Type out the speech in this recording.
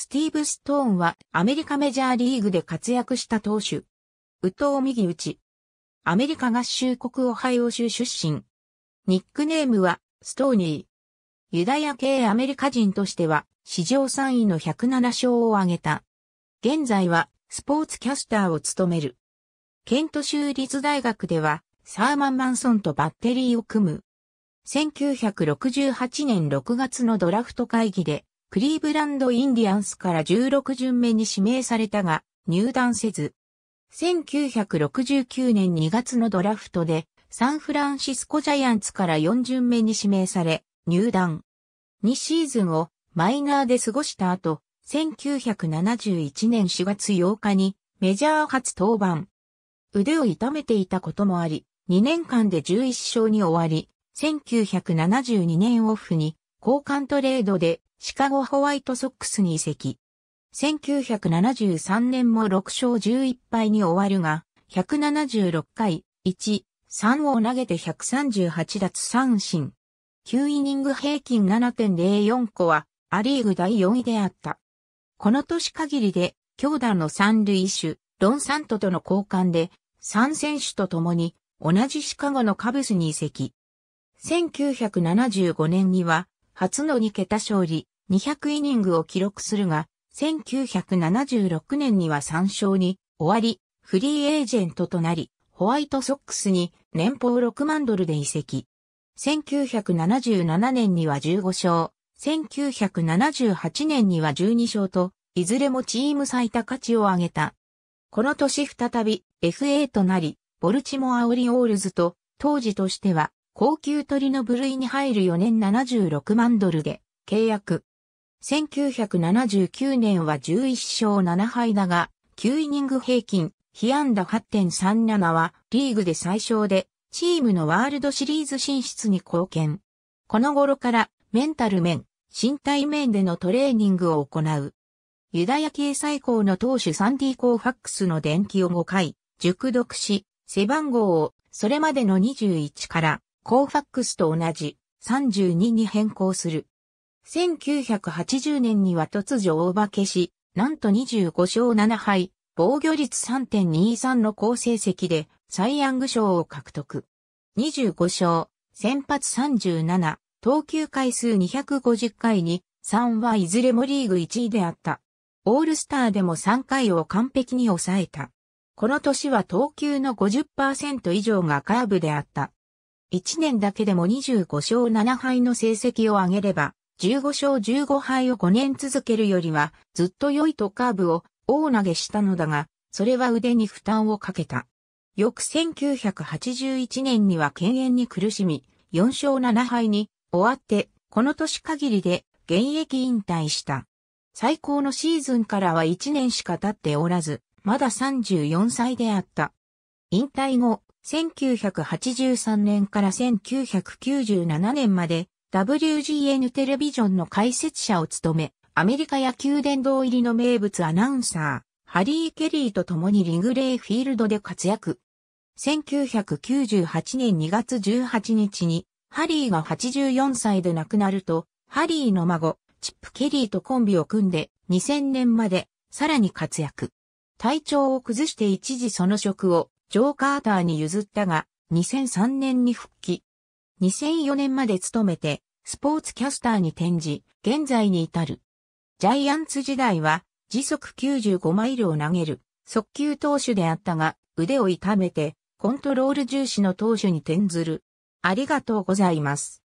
スティーブ・ストーンはアメリカメジャーリーグで活躍した投手。右投右打ち。アメリカ合衆国オハイオ州出身。ニックネームはストーニー。ユダヤ系アメリカ人としては史上3位の107勝を挙げた。現在はスポーツキャスターを務める。ケント州立大学ではサーマン・マンソンとバッテリーを組む。1968年6月のドラフト会議でクリーブランド・インディアンスから16巡目に指名されたが、入団せず。1969年2月のドラフトで、サンフランシスコジャイアンツから4巡目に指名され、入団。2シーズンをマイナーで過ごした後、1971年4月8日にメジャー初登板。腕を痛めていたこともあり、2年間で11勝に終わり、1972年オフに交換トレードでシカゴホワイトソックスに移籍。1973年も6勝11敗に終わるが、176回、1、3を投げて138奪三振。9イニング平均7.04個は、アリーグ第4位であった。この年限りで、強打の三塁手、ロンサントとの交換で、3選手と共に、同じシカゴのカブスに移籍。1975年には、初の2桁勝利、200イニングを記録するが、1976年には3勝に終わり、フリーエージェントとなり、ホワイトソックスに年俸6万ドルで移籍。1977年には15勝、1978年には12勝と、いずれもチーム最多価値を上げた。この年再び FA となり、ボルチモアオリオールズと当時としては高級鳥の部類に入る4年76万ドルで契約。1979年は11勝7敗だが、9イニング平均、被安打8.37はリーグで最小で、チームのワールドシリーズ進出に貢献。この頃からメンタル面、身体面でのトレーニングを行う。ユダヤ系最高の投手サンディ・コーファックスの電気を5回、熟読し、背番号をそれまでの21からコーファックスと同じ32に変更する。1980年には突如大化けし、なんと25勝7敗、防御率3.23の好成績でサイ・ヤング賞を獲得。25勝、先発37、投球回数250回に3はいずれもリーグ1位であった。オールスターでも3回を完璧に抑えた。この年は投球の50%以上がカーブであった。1年だけでも25勝7敗の成績を上げれば、15勝15敗を5年続けるよりは、ずっと良いとカーブを大投げしたのだが、それは腕に負担をかけた。翌1981年には敬遠に苦しみ、4勝7敗に終わって、この年限りで現役引退した。最高のシーズンからは1年しか経っておらず、まだ34歳であった。引退後、1983年から1997年まで WGN テレビジョンの解説者を務め、アメリカ野球殿堂入りの名物アナウンサー、ハリー・ケリーと共にリグレーフィールドで活躍。1998年2月18日に、ハリーが84歳で亡くなると、ハリーの孫、チップ・ケリーとコンビを組んで、2000年まで、さらに活躍。体調を崩して一時その職をジョー・カーターに譲ったが、2003年に復帰。2004年まで勤めて、スポーツキャスターに転じ、現在に至る。ジャイアンツ時代は、時速95マイルを投げる、速球投手であったが、腕を痛めて、コントロール重視の投手に転ずる。ありがとうございます。